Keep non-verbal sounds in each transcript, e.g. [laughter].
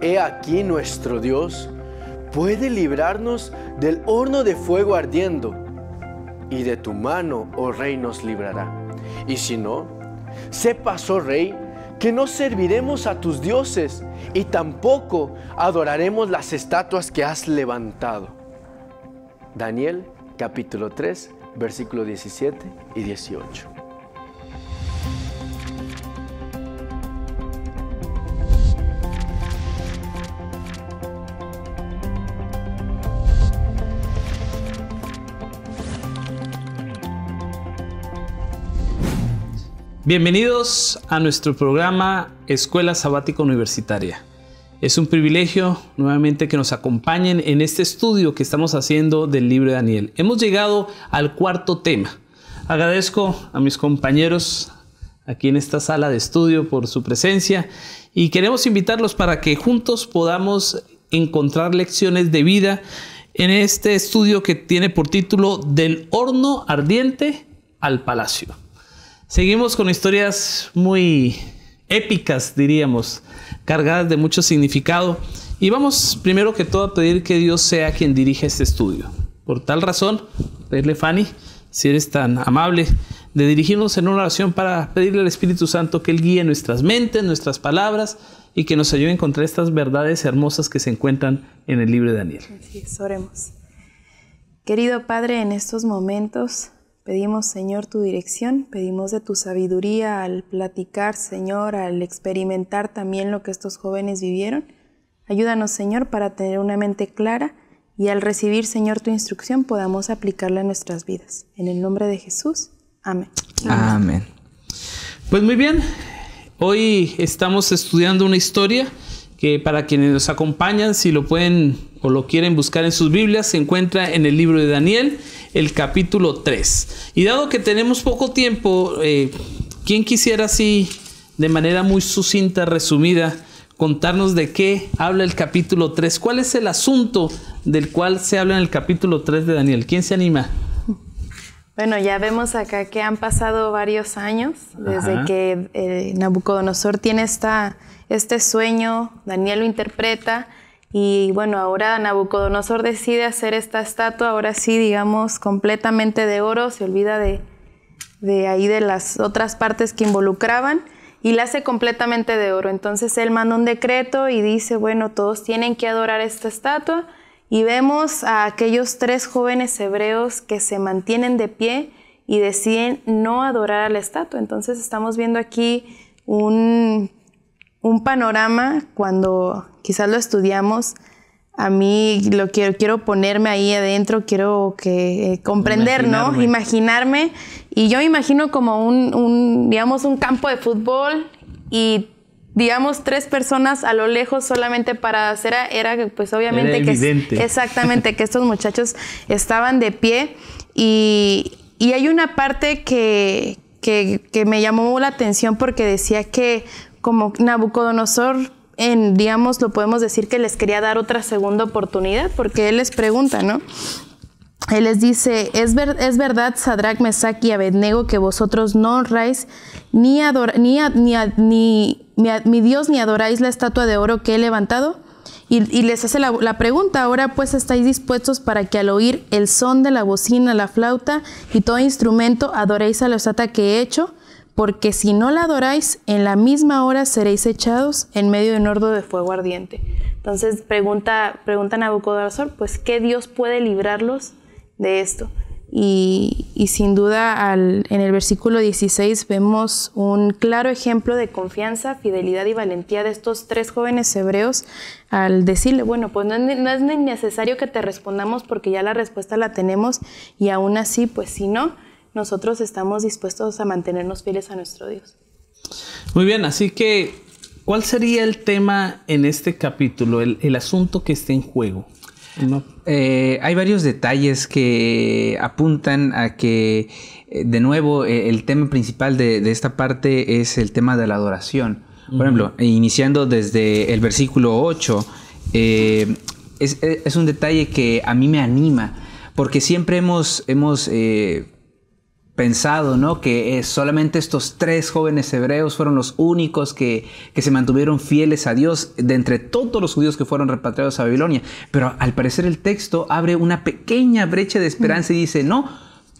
He aquí nuestro Dios puede librarnos del horno de fuego ardiendo, y de tu mano, oh rey, nos librará. Y si no, sepas, oh rey, que no serviremos a tus dioses y tampoco adoraremos las estatuas que has levantado. Daniel capítulo 3, versículo 17 y 18. Bienvenidos a nuestro programa Escuela Sabática Universitaria. Es un privilegio nuevamente que nos acompañen en este estudio que estamos haciendo del libro de Daniel. Hemos llegado al cuarto tema. Agradezco a mis compañeros aquí en esta sala de estudio por su presencia y queremos invitarlos para que juntos podamos encontrar lecciones de vida en este estudio que tiene por título Del horno ardiente al palacio. Seguimos con historias muy épicas, diríamos, cargadas de mucho significado. Y vamos primero que todo a pedir que Dios sea quien dirija este estudio. Por tal razón, pedirle Fanny, si eres tan amable, de dirigirnos en una oración para pedirle al Espíritu Santo que Él guíe nuestras mentes, nuestras palabras y que nos ayude a encontrar estas verdades hermosas que se encuentran en el libro de Daniel. Así es, oremos. Querido Padre, en estos momentos Pedimos, Señor, tu dirección, pedimos de tu sabiduría al platicar, Señor, al experimentar también lo que estos jóvenes vivieron. Ayúdanos, Señor, para tener una mente clara y al recibir, Señor, tu instrucción podamos aplicarla en nuestras vidas. En el nombre de Jesús. Amén. Amén. Pues muy bien, hoy estamos estudiando una historia que para quienes nos acompañan, si lo pueden o lo quieren buscar en sus Biblias, se encuentra en el libro de Daniel, el capítulo 3. Y dado que tenemos poco tiempo, eh, ¿quién quisiera así, de manera muy sucinta, resumida, contarnos de qué habla el capítulo 3? ¿Cuál es el asunto del cual se habla en el capítulo 3 de Daniel? ¿Quién se anima? Bueno, ya vemos acá que han pasado varios años desde que eh, Nabucodonosor tiene esta este sueño, Daniel lo interpreta y bueno, ahora Nabucodonosor decide hacer esta estatua, ahora sí, digamos, completamente de oro, se olvida de, de ahí de las otras partes que involucraban y la hace completamente de oro. Entonces él manda un decreto y dice, bueno, todos tienen que adorar esta estatua. Y vemos a aquellos tres jóvenes hebreos que se mantienen de pie y deciden no adorar a la estatua. Entonces estamos viendo aquí un un panorama cuando quizás lo estudiamos. A mí lo quiero, quiero ponerme ahí adentro, quiero que eh, comprender, Imaginarme. ¿no? Imaginarme. Y yo me imagino como un, digamos, un campo de fútbol y digamos, tres personas a lo lejos solamente para hacer, era pues obviamente que... [laughs] Exactamente, que estos muchachos estaban de pie y, hay una parte que, me llamó la atención porque decía que como Nabucodonosor, en, digamos, lo podemos decir que les quería dar otra segunda oportunidad, porque él les pregunta, ¿no? Él les dice, es, es verdad, Sadrach, Mesach y Abednego, que vosotros no honráis ni, ni, a, mi, Dios ni adoráis la estatua de oro que he levantado. Y, les hace la, la, pregunta, ahora pues estáis dispuestos para que al oír el son de la bocina, la flauta y todo instrumento adoréis a la estatua que he hecho porque si no la adoráis, en la misma hora seréis echados en medio de un de fuego ardiente. Entonces pregunta, pregunta a Nabucodonosor, pues, ¿qué Dios puede librarlos de esto? Y, sin duda en el versículo 16 vemos un claro ejemplo de confianza, fidelidad y valentía de estos tres jóvenes hebreos al decirle, bueno, pues no no es necesario que te respondamos porque ya la respuesta la tenemos y aún así, pues si no, nosotros estamos dispuestos a mantenernos fieles a nuestro Dios. Muy bien, así que, ¿cuál sería el tema en este capítulo, el, asunto que está en juego? Eh, hay varios detalles que apuntan a que, eh, de nuevo, eh, el tema principal de, esta parte es el tema de la adoración. Por ejemplo, iniciando desde el versículo 8, es, un detalle que a mí me anima, porque siempre hemos, hemos eh, pensado, ¿no? Que eh, solamente estos tres jóvenes hebreos fueron los únicos que, que, se mantuvieron fieles a Dios de entre todos los judíos que fueron repatriados a Babilonia. Pero al parecer el texto abre una pequeña brecha de esperanza y mm. dice, no,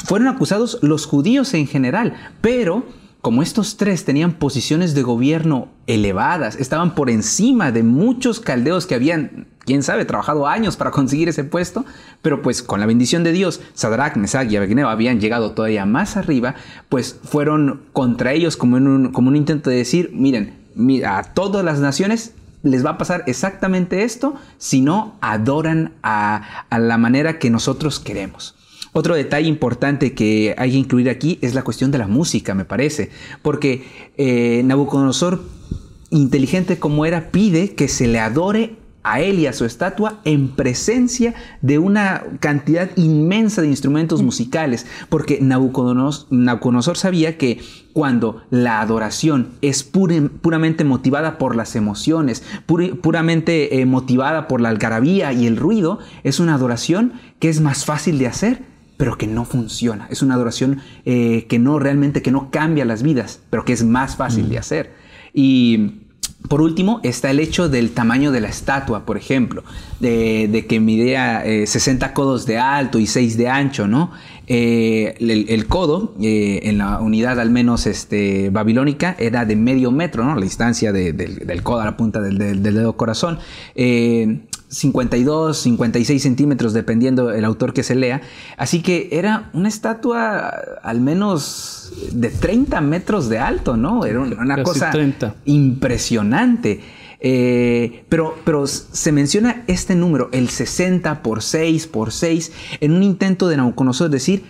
fueron acusados los judíos en general, pero como estos tres tenían posiciones de gobierno elevadas, estaban por encima de muchos caldeos que habían quién sabe, trabajado años para conseguir ese puesto, pero pues con la bendición de Dios, Sadrach, Mesach y Abednego habían llegado todavía más arriba, pues fueron contra ellos como, un, como un intento de decir, miren, a todas las naciones les va a pasar exactamente esto si no adoran a, la manera que nosotros queremos. Otro detalle importante que hay que incluir aquí es la cuestión de la música, me parece, porque eh, Nabucodonosor, inteligente como era, pide que se le adore a él y a su estatua en presencia de una cantidad inmensa de instrumentos musicales, porque Nabucodonosor sabía que cuando la adoración es puramente motivada por las emociones, puramente eh, motivada por la algarabía y el ruido, es una adoración que es más fácil de hacer, pero que no funciona. Es una adoración eh, que no realmente, que no cambia las vidas, pero que es más fácil de mm. hacer. Y por último, está el hecho del tamaño de la estatua, por ejemplo, de, que midía 60 eh, codos de alto y 6 de ancho, ¿no? Eh, el, codo, eh, en la unidad al menos este, babilónica, era de medio metro, ¿no? La distancia del codo a la punta del, dedo corazón. 52, 56 centímetros, dependiendo el autor que se lea. Así que era una estatua al menos de 30 metros de alto, ¿no? Era una cosa impresionante. Eh, pero, se menciona este número, el 60 por 6 por 6, en un intento de Nauconosor decir,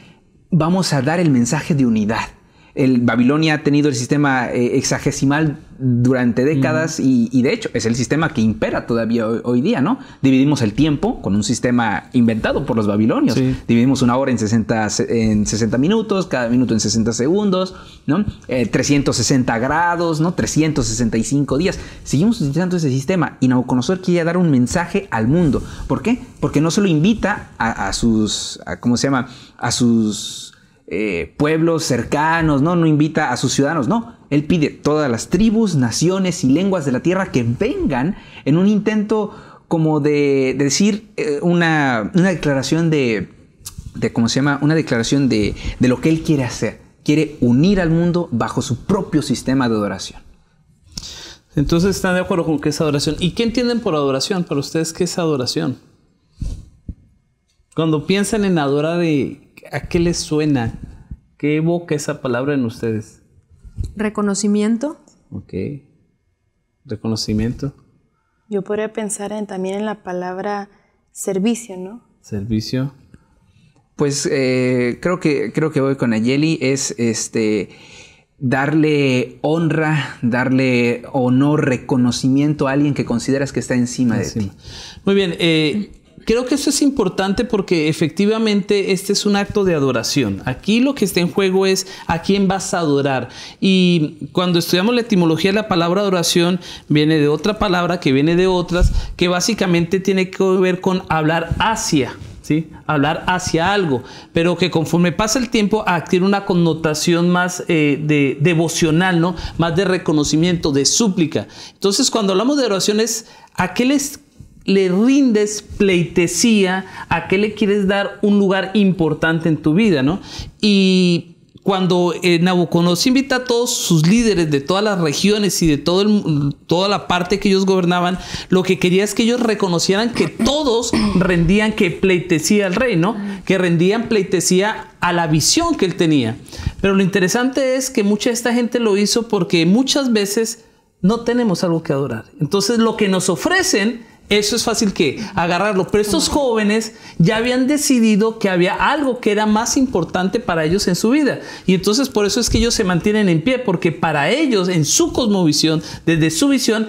vamos a dar el mensaje de unidad el Babilonia ha tenido el sistema eh, exagesimal durante décadas y, de hecho es el sistema que impera todavía hoy, día, ¿no? Dividimos el tiempo con un sistema inventado por los babilonios. Dividimos una hora en 60, en minutos, cada minuto en 60 segundos, ¿no? 360 eh, grados, ¿no? 365 días. Seguimos utilizando ese sistema y Nabucodonosor quiere dar un mensaje al mundo. ¿Por qué? Porque no se lo invita a, sus, ¿cómo se llama? A sus eh, pueblos cercanos, ¿no? no invita a sus ciudadanos, no. Él pide todas las tribus, naciones y lenguas de la tierra que vengan en un intento como de, decir eh, una, declaración de, ¿cómo se llama? Una declaración de, de lo que él quiere hacer. Quiere unir al mundo bajo su propio sistema de adoración. Entonces están de acuerdo con que es adoración. ¿Y qué entienden por adoración? Para ustedes, ¿qué es adoración? Cuando piensan en adorar de. ¿A qué les suena? ¿Qué evoca esa palabra en ustedes? Reconocimiento. Ok. Reconocimiento. Yo podría pensar también en la palabra servicio, ¿no? Servicio. Pues eh, creo, que, creo que voy con Ayeli. Es este darle honra, darle honor, reconocimiento a alguien que consideras que está encima, de ti. Muy bien, eh, Creo que eso es importante porque efectivamente este es un acto de adoración. Aquí lo que está en juego es a quién vas a adorar. Y cuando estudiamos la etimología de la palabra adoración, viene de otra palabra que viene de otras, que básicamente tiene que ver con hablar hacia. ¿Sí? hablar hacia algo, pero que conforme pasa el tiempo adquiere una connotación más eh, de, devocional, ¿no? más de reconocimiento, de súplica. Entonces, cuando hablamos de adoración es aquel qué le rindes pleitesía, a qué le quieres dar un lugar importante en tu vida, ¿no? Y cuando eh, invita a todos sus líderes de todas las regiones y de todo toda la parte que ellos gobernaban, lo que quería es que ellos reconocieran que todos rendían que pleitesía al rey, ¿no? Que rendían pleitesía a la visión que él tenía. Pero lo interesante es que mucha de esta gente lo hizo porque muchas veces no tenemos algo que adorar. Entonces lo que nos ofrecen eso es fácil que agarrarlo. Pero estos jóvenes ya habían decidido que había algo que era más importante para ellos en su vida. Y entonces por eso es que ellos se mantienen en pie, porque para ellos, en su cosmovisión, desde su visión,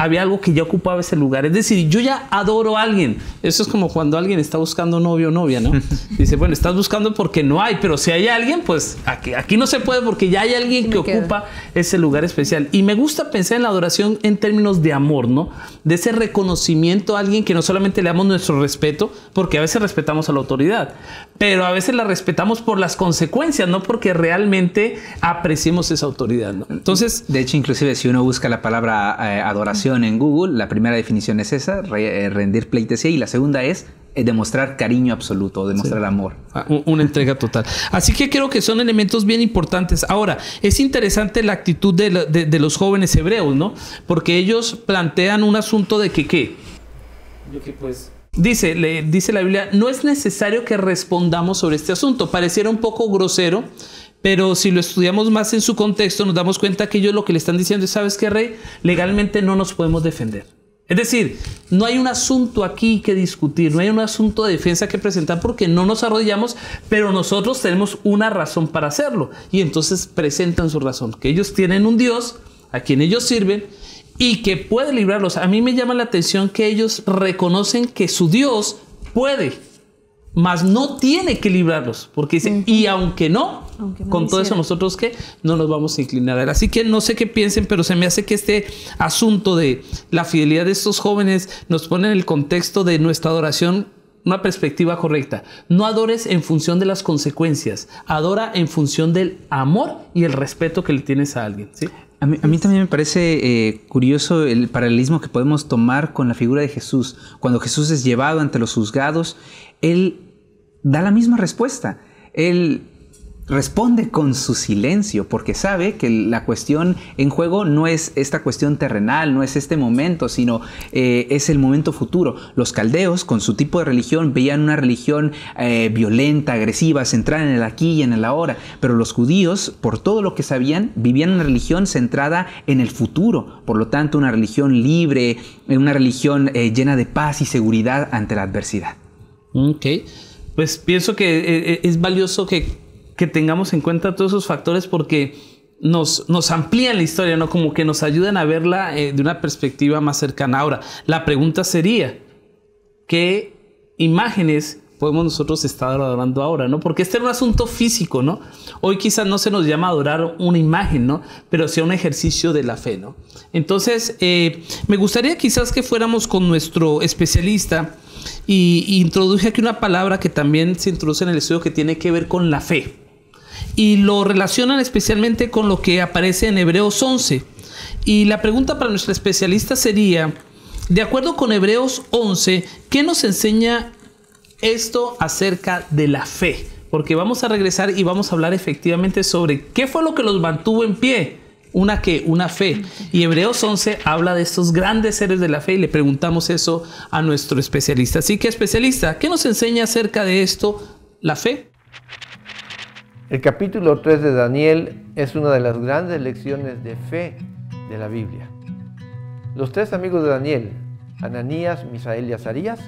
había algo que ya ocupaba ese lugar. Es decir, yo ya adoro a alguien. Eso es como cuando alguien está buscando novio o novia, ¿no? [laughs] Dice, bueno, estás buscando porque no hay, pero si hay alguien, pues aquí, aquí no se puede porque ya hay alguien que ocupa ese lugar especial. Y me gusta pensar en la adoración en términos de amor, ¿no? De ese reconocimiento a alguien que no solamente le damos nuestro respeto, porque a veces respetamos a la autoridad, pero a veces la respetamos por las consecuencias, no porque realmente apreciemos esa autoridad, ¿no? Entonces... De hecho, inclusive si uno busca la palabra eh, adoración, en Google. La primera definición es esa, eh, rendir pleitesía, y la segunda es eh, demostrar cariño absoluto, demostrar amor. Ah, una entrega total. Así que creo que son elementos bien importantes. Ahora, es interesante la actitud de, los jóvenes hebreos, ¿no? Porque ellos plantean un asunto de que qué. Pues, dice, le, dice la Biblia, no es necesario que respondamos sobre este asunto. Pareciera un poco grosero pero si lo estudiamos más en su contexto, nos damos cuenta que ellos lo que le están diciendo es, ¿sabes qué, rey? Legalmente no nos podemos defender. Es decir, no hay un asunto aquí que discutir, no hay un asunto de defensa que presentar porque no nos arrodillamos, pero nosotros tenemos una razón para hacerlo. Y entonces presentan su razón, que ellos tienen un Dios a quien ellos sirven y que puede librarlos. A mí me llama la atención que ellos reconocen que su Dios puede, mas no tiene que librarlos, porque dicen, y aunque no, con todo eso nosotros que no nos vamos a inclinar Así que no sé qué piensen, pero se me hace que este asunto de la fidelidad de estos jóvenes nos pone en el contexto de nuestra adoración una perspectiva correcta. No adores en función de las consecuencias, adora en función del amor y el respeto que le tienes a alguien. A, mí, también me parece eh, curioso el paralelismo que podemos tomar con la figura de Jesús. Cuando Jesús es llevado ante los juzgados, Él da la misma respuesta. Él responde con su silencio, porque sabe que la cuestión en juego no es esta cuestión terrenal, no es este momento, sino eh, es el momento futuro. Los caldeos, con su tipo de religión, veían una religión eh, violenta, agresiva, centrada en el aquí y en el ahora, pero los judíos, por todo lo que sabían, vivían una religión centrada en el futuro, por lo tanto una religión libre, eh, una religión llena de paz y seguridad ante la adversidad. Ok, pues pienso que es valioso que que tengamos en cuenta todos esos factores porque nos, amplían la historia, ¿no? Como que nos ayudan a verla eh, de una perspectiva más cercana. Ahora, la pregunta sería, ¿qué imágenes podemos nosotros estar adorando ahora, ¿no? Porque este es un asunto físico, ¿no? Hoy quizás no se nos llama adorar una imagen, ¿no? Pero sea un ejercicio de la fe, ¿no? Entonces, eh, me gustaría quizás que fuéramos con nuestro especialista e introduje aquí una palabra que también se introduce en el estudio que tiene que ver con la fe y lo relacionan especialmente con lo que aparece en Hebreos 11. Y la pregunta para nuestro especialista sería, de acuerdo con Hebreos 11, ¿qué nos enseña esto acerca de la fe? Porque vamos a regresar y vamos a hablar efectivamente sobre qué fue lo que los mantuvo en pie. Una que, una fe. Y Hebreos 11 habla de estos grandes seres de la fe y le preguntamos eso a nuestro especialista. Así que especialista, ¿qué nos enseña acerca de esto la fe? El capítulo 3 de Daniel es una de las grandes lecciones de fe de la Biblia. Los tres amigos de Daniel, Ananías, Misael y Azarías,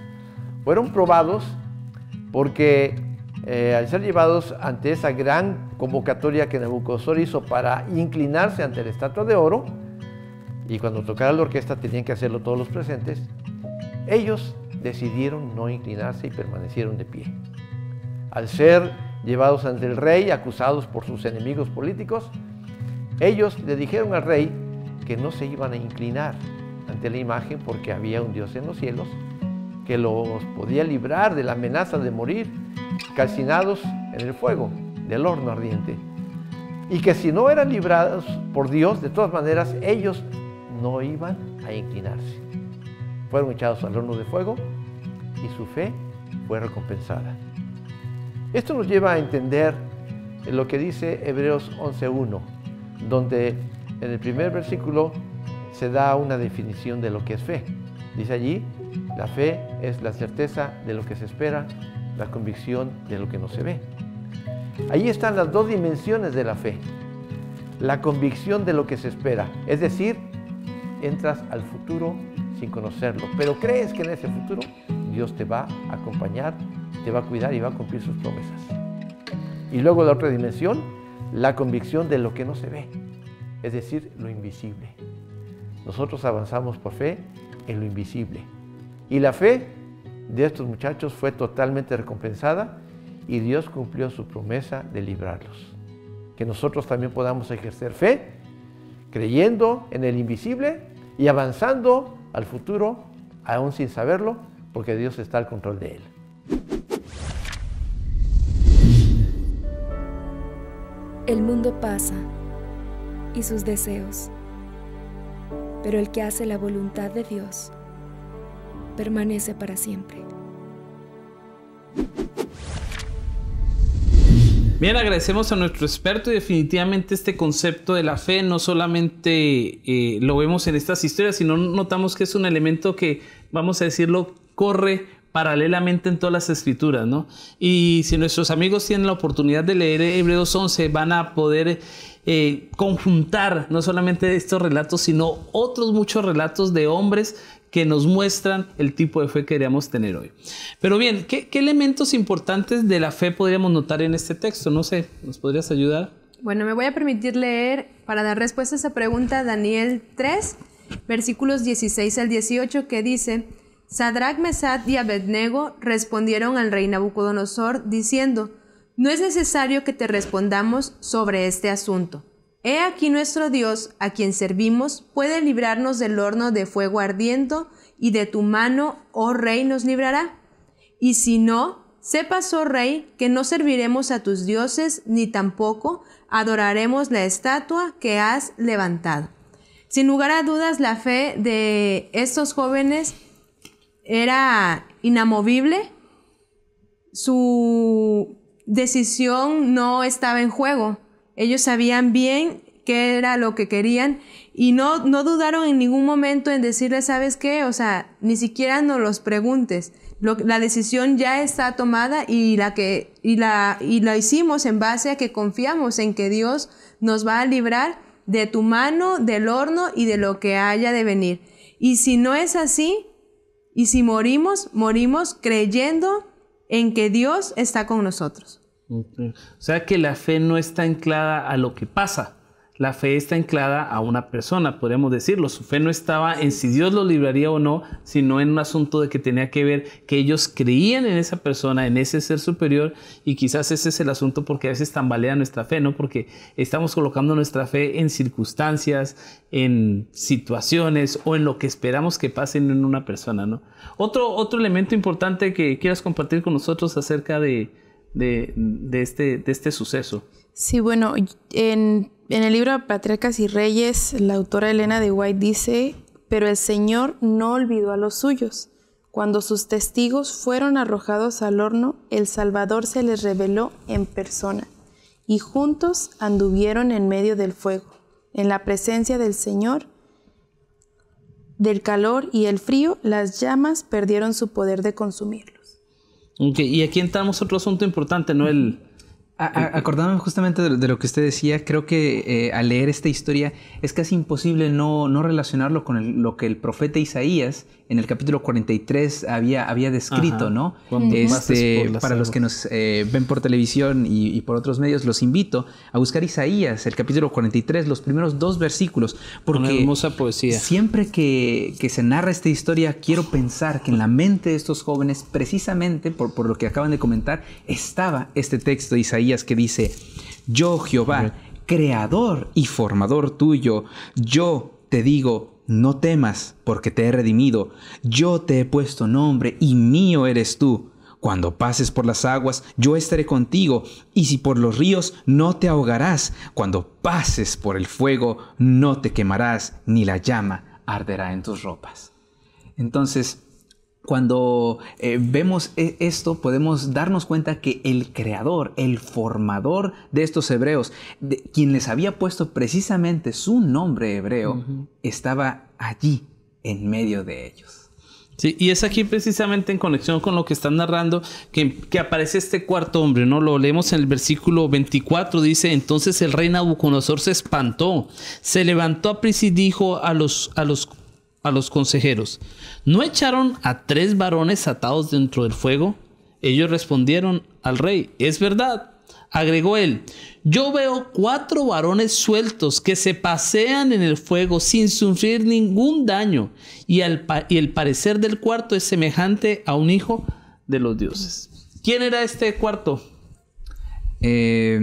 fueron probados porque eh, al ser llevados ante esa gran convocatoria que Nabucodonosor hizo para inclinarse ante la estatua de oro, y cuando tocara la orquesta tenían que hacerlo todos los presentes, ellos decidieron no inclinarse y permanecieron de pie. Al ser llevados ante el rey, acusados por sus enemigos políticos, ellos le dijeron al rey que no se iban a inclinar ante la imagen porque había un Dios en los cielos que los podía librar de la amenaza de morir calcinados en el fuego del horno ardiente. Y que si no eran librados por Dios, de todas maneras, ellos no iban a inclinarse. Fueron echados al horno de fuego y su fe fue recompensada. Esto nos lleva a entender lo que dice Hebreos 11.1, donde en el primer versículo se da una definición de lo que es fe. Dice allí, la fe es la certeza de lo que se espera, la convicción de lo que no se ve. Allí están las dos dimensiones de la fe. La convicción de lo que se espera, es decir, entras al futuro sin conocerlo, pero crees que en ese futuro Dios te va a acompañar te va a cuidar y va a cumplir sus promesas. Y luego la otra dimensión, la convicción de lo que no se ve, es decir, lo invisible. Nosotros avanzamos por fe en lo invisible. Y la fe de estos muchachos fue totalmente recompensada y Dios cumplió su promesa de librarlos. Que nosotros también podamos ejercer fe, creyendo en el invisible y avanzando al futuro, aún sin saberlo, porque Dios está al control de él. El mundo pasa y sus deseos, pero el que hace la voluntad de Dios permanece para siempre. Bien, agradecemos a nuestro experto y definitivamente este concepto de la fe no solamente eh, lo vemos en estas historias, sino notamos que es un elemento que, vamos a decirlo, corre paralelamente en todas las escrituras, ¿no? Y si nuestros amigos tienen la oportunidad de leer Hebreos 11, van a poder eh, conjuntar no solamente estos relatos, sino otros muchos relatos de hombres que nos muestran el tipo de fe que queríamos tener hoy. Pero bien, ¿qué, ¿qué, elementos importantes de la fe podríamos notar en este texto? No sé, ¿nos podrías ayudar? Bueno, me voy a permitir leer para dar respuesta a esa pregunta Daniel 3, versículos 16 al 18, que dice, Sadrach, Mesad y Abednego respondieron al rey Nabucodonosor diciendo, No es necesario que te respondamos sobre este asunto. He aquí nuestro Dios, a quien servimos, puede librarnos del horno de fuego ardiendo, y de tu mano, oh rey, nos librará. Y si no, sepas, oh rey, que no serviremos a tus dioses, ni tampoco adoraremos la estatua que has levantado. Sin lugar a dudas, la fe de estos jóvenes era inamovible, su decisión no estaba en juego. Ellos sabían bien qué era lo que querían y no, no dudaron en ningún momento en decirle, ¿sabes qué? O sea, ni siquiera nos los preguntes. la decisión ya está tomada y la, que, y, la, y la hicimos en base a que confiamos en que Dios nos va a librar de tu mano, del horno y de lo que haya de venir. Y si no es así, y si morimos, morimos creyendo en que Dios está con nosotros. O sea que la fe no está anclada a lo que pasa, la fe está anclada a una persona, podríamos decirlo. Su fe no estaba en si Dios lo libraría o no, sino en un asunto de que tenía que ver que ellos creían en esa persona, en ese ser superior, y quizás ese es el asunto porque a veces tambalea nuestra fe, ¿no? Porque estamos colocando nuestra fe en circunstancias, en situaciones o en lo que esperamos que pasen en una persona, ¿no? Otro, otro elemento importante que quieras compartir con nosotros acerca de este, este suceso. Sí, bueno, en, el libro Patriarcas y Reyes, la autora Elena de White dice, pero el Señor no olvidó a los suyos. Cuando sus testigos fueron arrojados al horno, el Salvador se les reveló en persona, y juntos anduvieron en medio del fuego, en la presencia del Señor. Del calor y el frío, las llamas perdieron su poder de consumirlos. y aquí entramos otro asunto importante, ¿no? El, acordándome justamente de, lo que usted decía, creo que eh, al leer esta historia es casi imposible no, relacionarlo con lo que el profeta Isaías en el capítulo 43 había, había descrito, ¿no? Este, para los que nos eh, ven por televisión y, por otros medios, los invito a buscar Isaías, el capítulo 43, los primeros dos versículos, porque hermosa poesía. siempre que, se narra esta historia, quiero pensar que en la mente de estos jóvenes, precisamente por, por lo que acaban de comentar, estaba este texto de Isaías que dice, yo Jehová, creador y formador tuyo, yo te digo, no temas, porque te he redimido, yo te he puesto nombre y mío eres tú. Cuando pases por las aguas, yo estaré contigo, y si por los ríos, no te ahogarás. Cuando pases por el fuego, no te quemarás, ni la llama arderá en tus ropas. Entonces, cuando eh, vemos e, esto, podemos darnos cuenta que el creador, el formador de estos hebreos, quien les había puesto precisamente su nombre hebreo, estaba allí, en medio de ellos. Sí, y es aquí precisamente en conexión con lo que están narrando que, aparece este cuarto hombre, ¿no? Lo leemos en el versículo 24, dice, entonces el rey Nabucodonosor se espantó, se levantó a prisa y dijo a los, a los a los consejeros, ¿no echaron a tres varones atados dentro del fuego? Ellos respondieron al rey, es verdad. Agregó él, yo veo cuatro varones sueltos que se pasean en el fuego sin sufrir ningún daño y, y el parecer del cuarto es semejante a un hijo de los dioses. ¿Quién era este cuarto? Eh,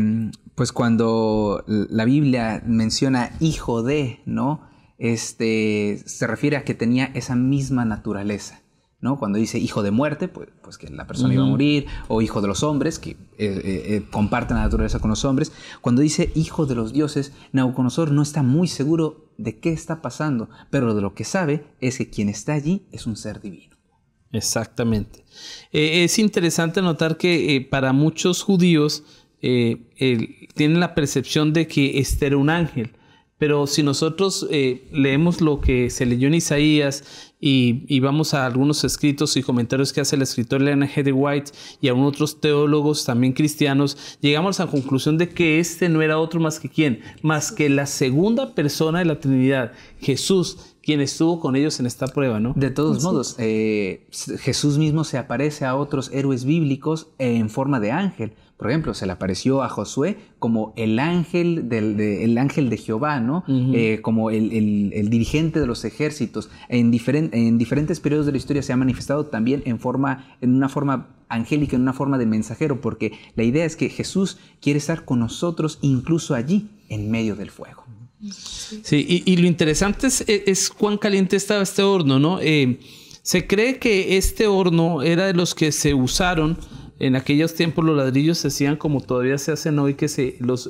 pues cuando la Biblia menciona hijo de, ¿no? Este, se refiere a que tenía esa misma naturaleza. ¿no? Cuando dice hijo de muerte, pues, pues que la persona iba a morir, o hijo de los hombres, que eh, eh, eh, comparten la naturaleza con los hombres. Cuando dice hijo de los dioses, Nauconosor no está muy seguro de qué está pasando, pero de lo que sabe es que quien está allí es un ser divino. Exactamente. Eh, es interesante notar que para muchos judíos tienen la percepción de que este era un ángel pero si nosotros eh, leemos lo que se leyó en Isaías y, vamos a algunos escritos y comentarios que hace el escritor Leonard Heather White y a otros teólogos también cristianos, llegamos a la conclusión de que este no era otro más que quién, más que la segunda persona de la Trinidad, Jesús, quien estuvo con ellos en esta prueba, ¿no? De todos modos, eh, Jesús mismo se aparece a otros héroes bíblicos en forma de ángel. Por ejemplo, se le apareció a Josué como el ángel, del, de, ángel de Jehová, ¿no? Eh, como el, dirigente de los ejércitos. En, en diferentes periodos de la historia se ha manifestado también en, forma, en una forma angélica, en una forma de mensajero, porque la idea es que Jesús quiere estar con nosotros incluso allí, en medio del fuego. Sí, y, lo interesante e-, es, cuán caliente estaba este horno, ¿no? Eh, se cree que este horno era de los que se usaron en aquellos tiempos los ladrillos se hacían como todavía se hacen hoy, que se, los,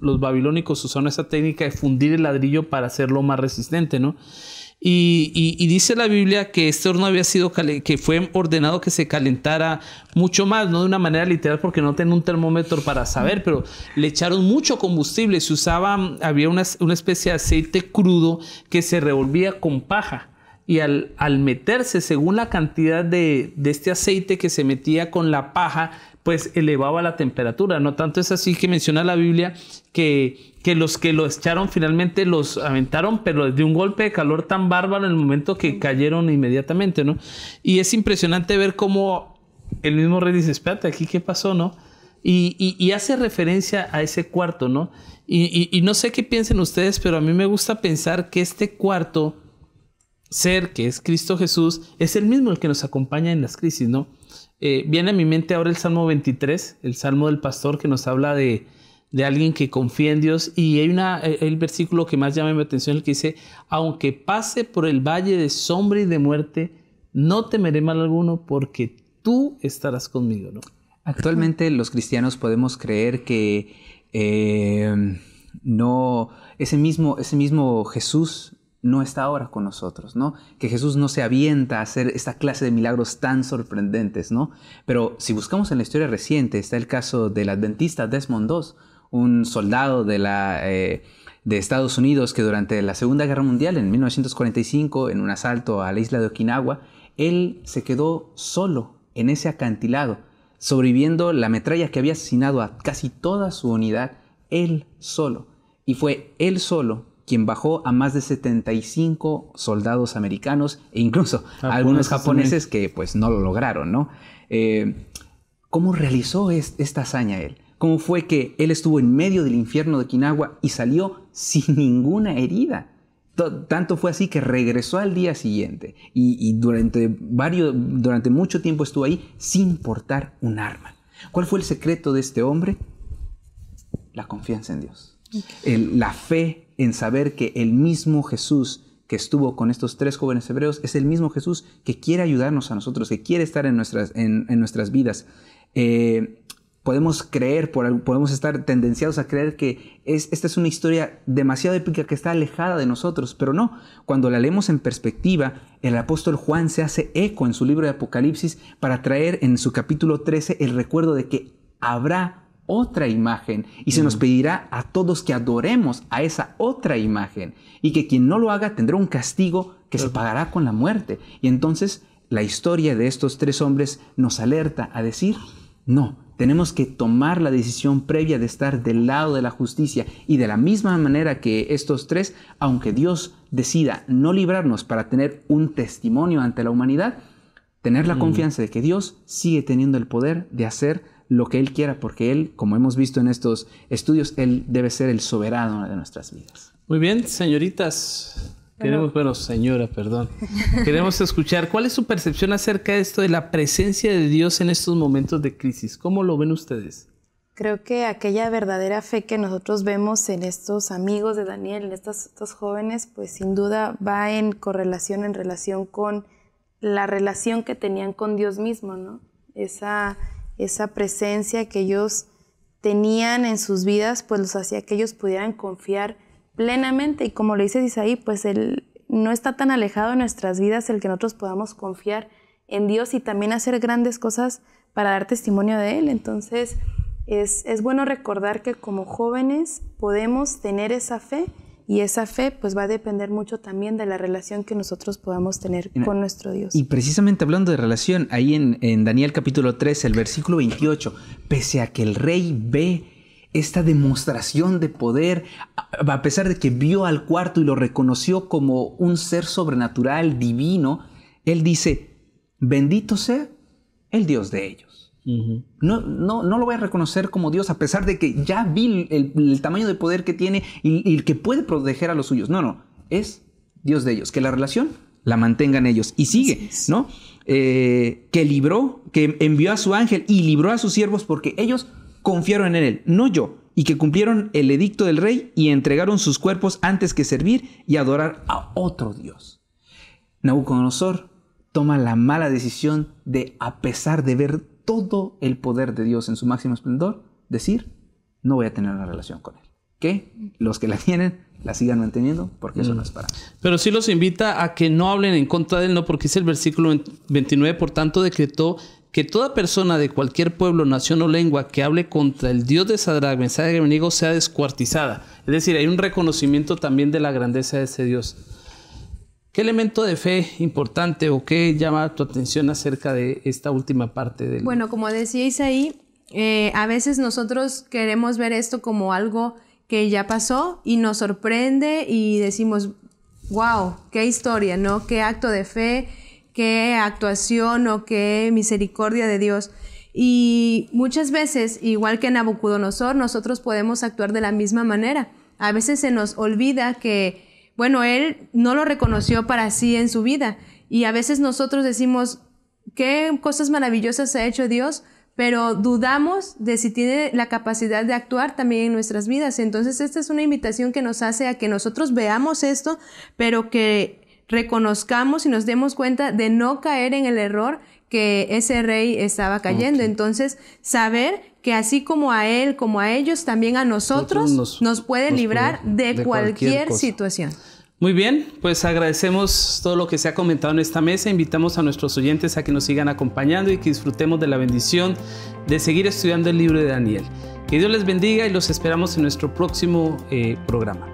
babilónicos usaron esa técnica de fundir el ladrillo para hacerlo más resistente, ¿no? Y, dice la Biblia que este horno había sido que fue ordenado que se calentara mucho más, no de una manera literal porque no tenía un termómetro para saber, pero le echaron mucho combustible, se usaba, había una especie de aceite crudo que se revolvía con paja y al, meterse según la cantidad de, este aceite que se metía con la paja, pues elevaba la temperatura. No tanto es así que menciona la Biblia que, que, los que lo echaron finalmente los aventaron, pero de un golpe de calor tan bárbaro en el momento que cayeron inmediatamente, ¿no? Y es impresionante ver cómo el mismo rey dice, espérate, aquí qué pasó, ¿no? Y, hace referencia a ese cuarto, ¿no? Y, y, no sé qué piensen ustedes, pero a mí me gusta pensar que este cuarto ser que es Cristo Jesús es el mismo el que nos acompaña en las crisis, ¿no? Eh, viene a mi mente ahora el Salmo 23, el Salmo del Pastor que nos habla de, alguien que confía en Dios y hay una, eh, el versículo que más llama mi atención, el que dice, aunque pase por el valle de sombra y de muerte, no temeré mal alguno porque tú estarás conmigo, ¿no? Actualmente los cristianos podemos creer que eh, no ese mismo, ese mismo Jesús no está ahora con nosotros, ¿no? Que Jesús no se avienta a hacer esta clase de milagros tan sorprendentes, ¿no? Pero si buscamos en la historia reciente, está el caso del adventista Desmond II, un soldado de la... Eh, de Estados Unidos que durante la Segunda Guerra Mundial, en 1945, en un asalto a la isla de Okinawa, él se quedó solo en ese acantilado, sobreviviendo la metralla que había asesinado a casi toda su unidad, él solo. Y fue él solo quien bajó a más de 75 soldados americanos e incluso [laughs] ah, algunos japoneses que pues no lo lograron, ¿no? Eh, ¿Cómo realizó esta hazaña él? ¿Cómo fue que él estuvo en medio del infierno de Kinawa y salió sin ninguna herida? tanto fue así que regresó al día siguiente y, durante, varios, durante mucho tiempo estuvo ahí sin portar un arma. ¿Cuál fue el secreto de este hombre? La confianza en Dios. la fe en saber que el mismo Jesús que estuvo con estos tres jóvenes hebreos es el mismo Jesús que quiere ayudarnos a nosotros, que quiere estar en nuestras, en, nuestras vidas. Eh, podemos creer, podemos estar tendenciados a creer que es, esta es una historia demasiado épica que está alejada de nosotros, pero no, cuando la leemos en perspectiva, el apóstol Juan se hace eco en su libro de Apocalipsis para traer en su capítulo 13 el recuerdo de que habrá otra imagen y se nos pedirá a todos que adoremos a esa otra imagen y que quien no lo haga tendrá un castigo que se pagará con la muerte. Y entonces la historia de estos tres hombres nos alerta a decir, no, tenemos que tomar la decisión previa de estar del lado de la justicia y de la misma manera que estos tres, aunque Dios decida no librarnos para tener un testimonio ante la humanidad, tener la confianza de que Dios sigue teniendo el poder de hacer lo que Él quiera, porque Él, como hemos visto en estos estudios, Él debe ser el soberano de nuestras vidas. Muy bien, señoritas. Queremos, bueno, señora, perdón. Queremos escuchar cuál es su percepción acerca de esto, de la presencia de Dios en estos momentos de crisis. ¿Cómo lo ven ustedes? Creo que aquella verdadera fe que nosotros vemos en estos amigos de Daniel, en estos, estos jóvenes, pues sin duda va en correlación, en relación con la relación que tenían con Dios mismo, ¿no? Esa esa presencia que ellos tenían en sus vidas, pues los hacía que ellos pudieran confiar plenamente. Y como lo dice Isaí, pues él no está tan alejado de nuestras vidas el que nosotros podamos confiar en Dios y también hacer grandes cosas para dar testimonio de Él. Entonces, es, es bueno recordar que como jóvenes podemos tener esa fe y esa fe pues va a depender mucho también de la relación que nosotros podamos tener con nuestro Dios. Y precisamente hablando de relación, ahí en, en Daniel capítulo 3, el versículo 28, pese a que el rey ve esta demostración de poder, a pesar de que vio al cuarto y lo reconoció como un ser sobrenatural, divino, él dice, bendito sea el Dios de ellos. No, no, no, lo voy a reconocer como Dios a pesar de que ya vi el, tamaño de poder que tiene y, el que puede proteger a los suyos. No, no, es Dios de ellos, que la relación la mantengan ellos. Y sigue, ¿no? Eh, que libró, que envió a su ángel y libró a sus siervos porque ellos confiaron en él, no yo, y que cumplieron el edicto del rey y entregaron sus cuerpos antes que servir y adorar a otro Dios. Nabucodonosor toma la mala decisión de, a pesar de ver todo el poder de Dios en su máximo esplendor, decir, no voy a tener una relación con Él. Que los que la tienen la sigan manteniendo porque eso mm. no es para. Pero sí los invita a que no hablen en contra de Él, no porque es el versículo 29, por tanto decretó que toda persona de cualquier pueblo, nación o lengua que hable contra el Dios de Sadrach, mensaje de Abednego sea descuartizada. Es decir, hay un reconocimiento también de la grandeza de ese Dios. ¿Qué elemento de fe importante o qué llama tu atención acerca de esta última parte del... Bueno, como decíais ahí, eh, a veces nosotros queremos ver esto como algo que ya pasó y nos sorprende y decimos, wow, qué historia, ¿no? Qué acto de fe, qué actuación o qué misericordia de Dios. Y muchas veces, igual que Nabucodonosor, nosotros podemos actuar de la misma manera. A veces se nos olvida que bueno, él no lo reconoció para sí en su vida. Y a veces nosotros decimos, qué cosas maravillosas ha hecho Dios, pero dudamos de si tiene la capacidad de actuar también en nuestras vidas. Entonces, esta es una invitación que nos hace a que nosotros veamos esto, pero que reconozcamos y nos demos cuenta de no caer en el error que ese rey estaba cayendo. Entonces, saber que así como a él, como a ellos, también a nosotros, nos, puede librar de, cualquier, situación. Muy bien, pues agradecemos todo lo que se ha comentado en esta mesa. Invitamos a nuestros oyentes a que nos sigan acompañando y que disfrutemos de la bendición de seguir estudiando el libro de Daniel. Que Dios les bendiga y los esperamos en nuestro próximo eh, programa.